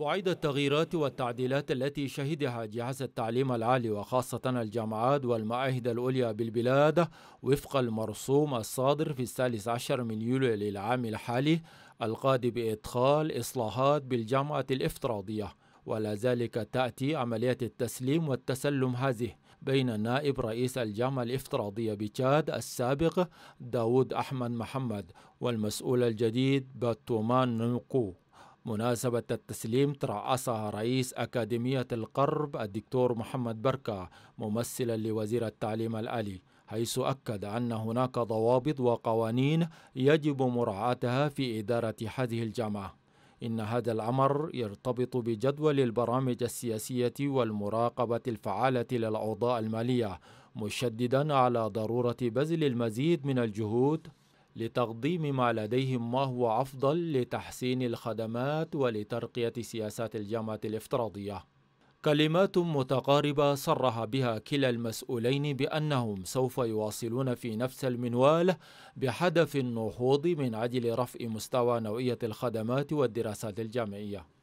بعيد التغييرات والتعديلات التي شهدها جهاز التعليم العالي وخاصة الجامعات والمعاهد العليا بالبلاد وفق المرسوم الصادر في الثالث عشر من يوليو للعام الحالي القادم بإدخال إصلاحات بالجامعة الافتراضية ولا ذلك تأتي عملية التسليم والتسلم هذه بين نائب رئيس الجامعة الافتراضية بتشاد السابق داود أحمد محمد والمسؤول الجديد باتومان نوكو مناسبة التسليم ترأسها رئيس أكاديمية القرب الدكتور محمد بركة ممثلا لوزير التعليم الآلي حيث أكد أن هناك ضوابط وقوانين يجب مراعاتها في إدارة هذه الجامعة إن هذا الأمر يرتبط بجدول البرامج السياسية والمراقبة الفعالة للأوضاع المالية مشددا على ضرورة بذل المزيد من الجهود لتقديم ما لديهم ما هو أفضل لتحسين الخدمات ولترقية سياسات الجامعة الافتراضية. كلمات متقاربة صرح بها كلا المسؤولين بأنهم سوف يواصلون في نفس المنوال بحدف النهوض من أجل رفع مستوى نوعية الخدمات والدراسات الجامعية.